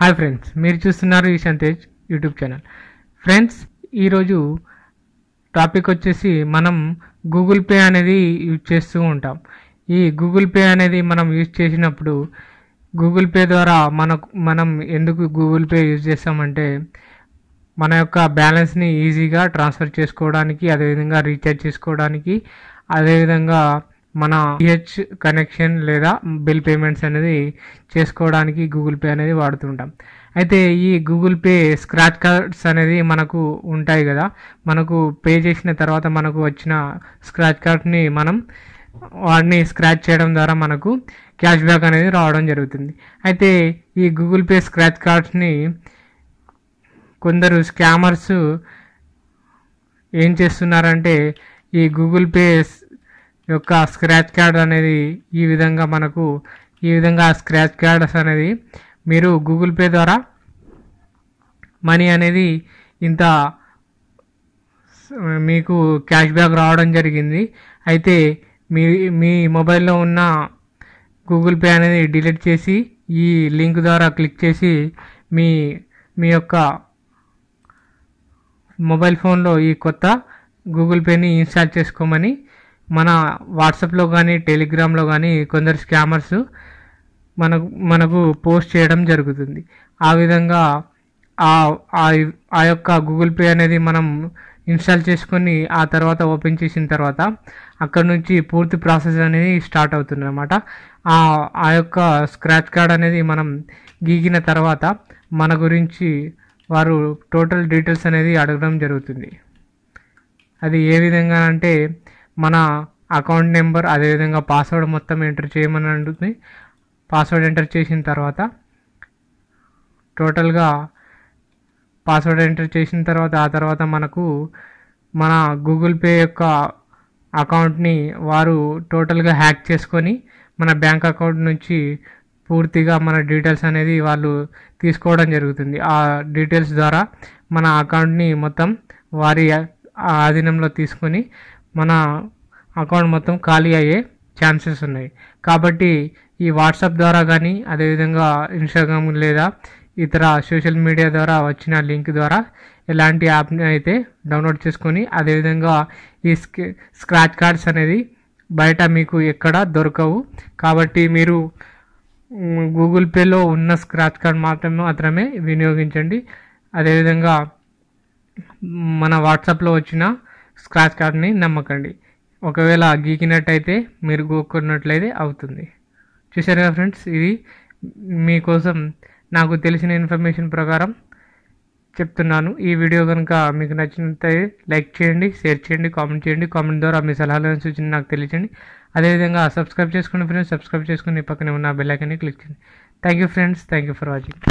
hi friends మీరు చూస్తున్నారు Eshan Tej YouTube channel friends ఈరోజు టాపిక్ వచ్చేసి మనం గూగుల్ పే అనేది యూజ్ చేస్తూ ఉంటాం ఈ గూగుల్ పే అనేది మనం యూజ్ చేసినప్పుడు గూగుల్ పే ద్వారా మనకు మనం ఎందుకు గూగుల్ పే యూజ్ చేస్తామంటే మన యొక్క బ్యాలెన్స్ని ఈజీగా ట్రాన్స్ఫర్ చేసుకోవడానికి అదేవిధంగా రీఛార్జ్ చేసుకోవడానికి అదేవిధంగా మన పిహెచ్ కనెక్షన్ లేదా బిల్ పేమెంట్స్ అనేది చేసుకోవడానికి గూగుల్ పే అనేది వాడుతుంటాం అయితే ఈ గూగుల్ పే స్క్రాచ్ కార్డ్స్ అనేది మనకు ఉంటాయి కదా మనకు పే చేసిన తర్వాత మనకు వచ్చిన స్క్రాచ్ కార్డ్ని మనం వాడిని స్క్రాచ్ చేయడం ద్వారా మనకు క్యాష్ బ్యాక్ అనేది రావడం జరుగుతుంది అయితే ఈ గూగుల్ పే స్క్రాచ్ కార్డ్స్ని కొందరు స్కామర్స్ ఏం చేస్తున్నారంటే ఈ గూగుల్ పే యొక్క స్క్రాచ్ కార్డ్ అనేది ఈ విధంగా మనకు ఈ విధంగా స్క్రాచ్ కార్డ్స్ అనేది మీరు గూగుల్ పే ద్వారా మనీ అనేది ఇంత మీకు క్యాష్ బ్యాక్ రావడం జరిగింది అయితే మీ మీ మొబైల్లో ఉన్న గూగుల్ పే అనేది డిలీట్ చేసి ఈ లింక్ ద్వారా క్లిక్ చేసి మీ మీ యొక్క మొబైల్ ఫోన్లో ఈ కొత్త గూగుల్ పేని ఇన్స్టాల్ చేసుకోమని మన వాట్సాప్లో కానీ టెలిగ్రామ్లో కానీ కొందరు స్కామర్స్ మనకు మనకు పోస్ట్ చేయడం జరుగుతుంది ఆ విధంగా ఆ యొక్క గూగుల్ పే అనేది మనం ఇన్స్టాల్ చేసుకొని ఆ తర్వాత ఓపెన్ చేసిన తర్వాత అక్కడ నుంచి పూర్తి ప్రాసెస్ అనేది స్టార్ట్ అవుతుంది అనమాట ఆ యొక్క స్క్రాచ్ కార్డ్ అనేది మనం గీగిన తర్వాత మన గురించి వారు టోటల్ డీటెయిల్స్ అనేది అడగడం జరుగుతుంది అది ఏ విధంగా అంటే మన అకౌంట్ నెంబర్ అదేవిధంగా పాస్వర్డ్ మొత్తం ఎంటర్ చేయమని అంటుంది పాస్వర్డ్ ఎంటర్ చేసిన తర్వాత టోటల్గా పాస్వర్డ్ ఎంటర్ చేసిన తర్వాత ఆ తర్వాత మనకు మన గూగుల్ పే యొక్క అకౌంట్ని వారు టోటల్గా హ్యాక్ చేసుకొని మన బ్యాంక్ అకౌంట్ నుంచి పూర్తిగా మన డీటెయిల్స్ అనేది వాళ్ళు తీసుకోవడం జరుగుతుంది ఆ డీటెయిల్స్ ద్వారా మన అకౌంట్ని మొత్తం వారి ఆధీనంలో తీసుకొని మన అకౌంట్ మొత్తం ఖాళీ అయ్యే ఛాన్సెస్ ఉన్నాయి కాబట్టి ఈ వాట్సాప్ ద్వారా కానీ అదేవిధంగా ఇన్స్టాగ్రామ్ లేదా ఇతర సోషల్ మీడియా ద్వారా వచ్చిన లింక్ ద్వారా ఇలాంటి యాప్ని అయితే డౌన్లోడ్ చేసుకొని అదేవిధంగా ఈ స్క్రాచ్ కార్డ్స్ అనేది బయట మీకు ఎక్కడ దొరకవు కాబట్టి మీరు గూగుల్ పేలో ఉన్న స్క్రాచ్ కార్డ్ మాత్రమే మాత్రమే వినియోగించండి అదేవిధంగా మన వాట్సాప్లో వచ్చిన స్క్రాచ్ కార్డ్ని నమ్మకండి ఒకవేళ గీకినట్టయితే మీరు గోక్కున్నట్లయితే అవుతుంది చూసారుగా ఫ్రెండ్స్ ఇది మీకోసం నాకు తెలిసిన ఇన్ఫర్మేషన్ ప్రకారం చెప్తున్నాను ఈ వీడియో కనుక మీకు నచ్చినట్లయితే లైక్ చేయండి షేర్ చేయండి కామెంట్ చేయండి కామెంట్ ద్వారా మీ సలహాలను సూచన నాకు తెలియచండి అదేవిధంగా సబ్స్క్రైబ్ చేసుకోండి ఫ్రెండ్స్ సబ్స్క్రైబ్ చేసుకుని పక్కనే ఉన్న బెల్లైకన్ని క్లిక్ చేయండి thank you friends thank you for watching